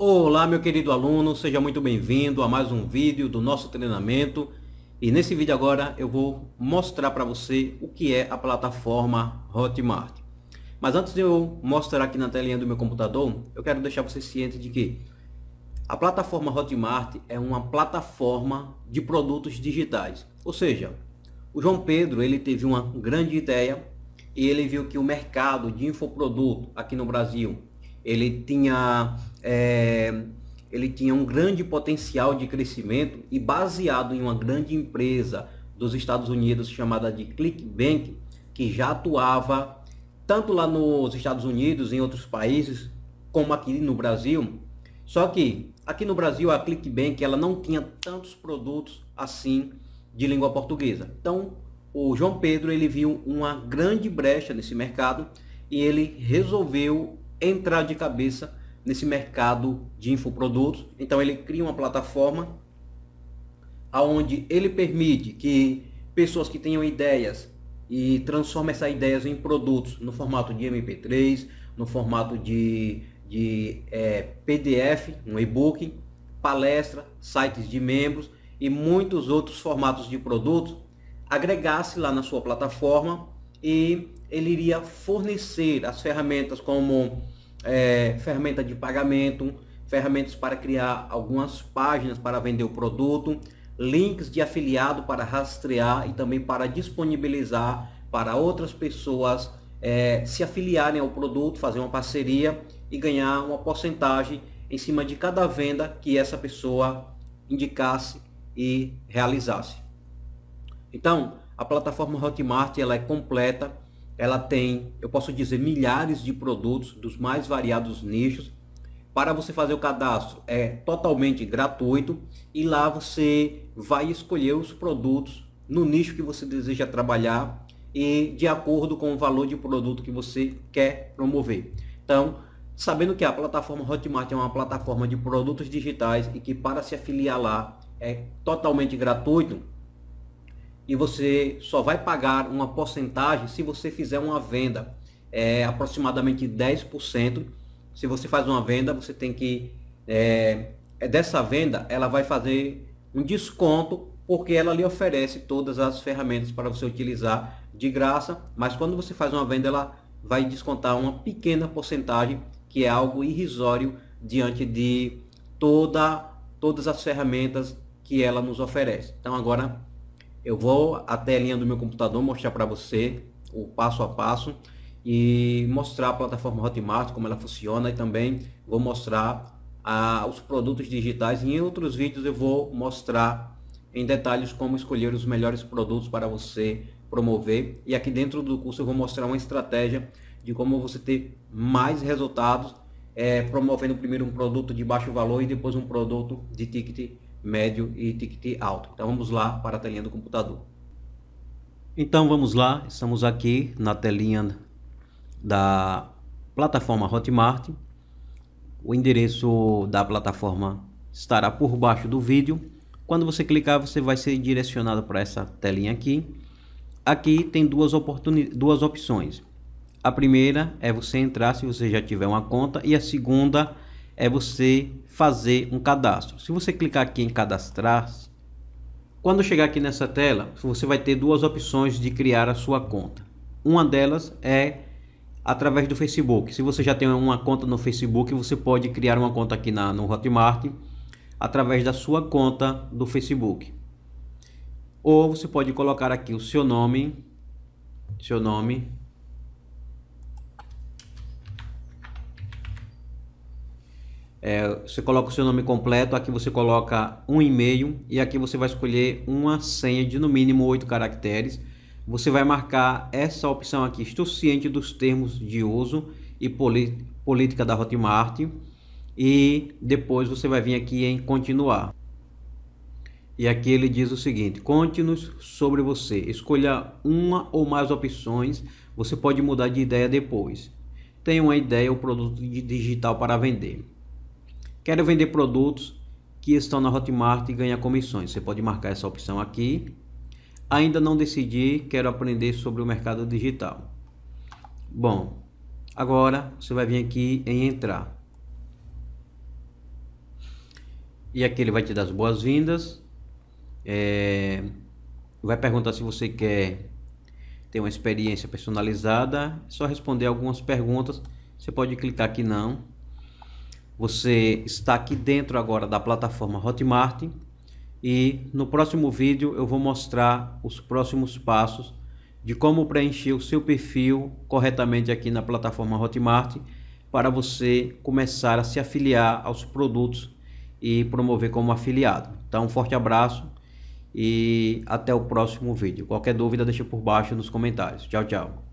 Olá, meu querido aluno, seja muito bem-vindo a mais um vídeo do nosso treinamento. E nesse vídeo agora eu vou mostrar para você o que é a plataforma Hotmart. Mas antes de eu mostrar aqui na telinha do meu computador, eu quero deixar você ciente de que a plataforma Hotmart é uma plataforma de produtos digitais. Ou seja, o João Pedro ele teve uma grande ideia e ele viu que o mercado de infoproduto aqui no Brasil ele tinha, é, ele tinha um grande potencial de crescimento e baseado em uma grande empresa dos Estados Unidos chamada de ClickBank, que já atuava tanto lá nos Estados Unidos, em outros países, como aqui no Brasil. Só que aqui no Brasil a ClickBank ela não tinha tantos produtos assim de língua portuguesa. Então, o João Pedro ele viu uma grande brecha nesse mercado e ele resolveu entrar de cabeça nesse mercado de infoprodutos. Então ele cria uma plataforma aonde ele permite que pessoas que tenham ideias e transforma essas ideias em produtos no formato de MP3, no formato de, de é, PDF, um e-book, palestra, sites de membros e muitos outros formatos de produtos, agregasse lá na sua plataforma e ele iria fornecer as ferramentas como é, ferramenta de pagamento, ferramentas para criar algumas páginas para vender o produto, links de afiliado para rastrear e também para disponibilizar para outras pessoas é, se afiliarem ao produto, fazer uma parceria e ganhar uma porcentagem em cima de cada venda que essa pessoa indicasse e realizasse. Então, a plataforma Hotmart ela é completa, ela tem, eu posso dizer, milhares de produtos dos mais variados nichos. Para você fazer o cadastro é totalmente gratuito e lá você vai escolher os produtos no nicho que você deseja trabalhar e de acordo com o valor de produto que você quer promover. Então, sabendo que a plataforma Hotmart é uma plataforma de produtos digitais e que para se afiliar lá é totalmente gratuito, e você só vai pagar uma porcentagem se você fizer uma venda, é, aproximadamente 10%. Se você faz uma venda, você tem que é, é, dessa venda ela vai fazer um desconto porque ela lhe oferece todas as ferramentas para você utilizar de graça, mas quando você faz uma venda ela vai descontar uma pequena porcentagem que é algo irrisório diante de toda todas as ferramentas que ela nos oferece. Então agora eu vou até a linha do meu computador mostrar para você o passo a passo e mostrar a plataforma Hotmart, como ela funciona e também vou mostrar ah, os produtos digitais. em outros vídeos eu vou mostrar em detalhes como escolher os melhores produtos para você promover. E aqui dentro do curso eu vou mostrar uma estratégia de como você ter mais resultados é, promovendo primeiro um produto de baixo valor e depois um produto de ticket médio e ticket alto. Então vamos lá para a telinha do computador. Então vamos lá, estamos aqui na telinha da plataforma Hotmart. O endereço da plataforma estará por baixo do vídeo. Quando você clicar, você vai ser direcionado para essa telinha aqui. Aqui tem duas, duas opções. A primeira é você entrar se você já tiver uma conta e a segunda é é você fazer um cadastro. Se você clicar aqui em cadastrar, quando chegar aqui nessa tela, você vai ter duas opções de criar a sua conta. Uma delas é através do Facebook. Se você já tem uma conta no Facebook, você pode criar uma conta aqui na, no Hotmart através da sua conta do Facebook. Ou você pode colocar aqui o seu nome, seu nome É, você coloca o seu nome completo, aqui você coloca um e-mail e aqui você vai escolher uma senha de no mínimo 8 caracteres. Você vai marcar essa opção aqui, estou ciente dos termos de uso e política da Hotmart e depois você vai vir aqui em continuar. E aqui ele diz o seguinte: conte-nos sobre você. Escolha uma ou mais opções. Você pode mudar de ideia depois. Tem uma ideia ou produto digital para vender. Quero vender produtos que estão na Hotmart e ganhar comissões. Você pode marcar essa opção aqui. Ainda não decidi, quero aprender sobre o mercado digital. Bom, agora você vai vir aqui em entrar. E aqui ele vai te dar as boas-vindas. É, vai perguntar se você quer ter uma experiência personalizada. É só responder algumas perguntas. Você pode clicar aqui não. Você está aqui dentro agora da plataforma Hotmart e no próximo vídeo eu vou mostrar os próximos passos de como preencher o seu perfil corretamente aqui na plataforma Hotmart para você começar a se afiliar aos produtos e promover como afiliado. Então, um forte abraço e até o próximo vídeo. Qualquer dúvida deixa por baixo nos comentários. Tchau, tchau.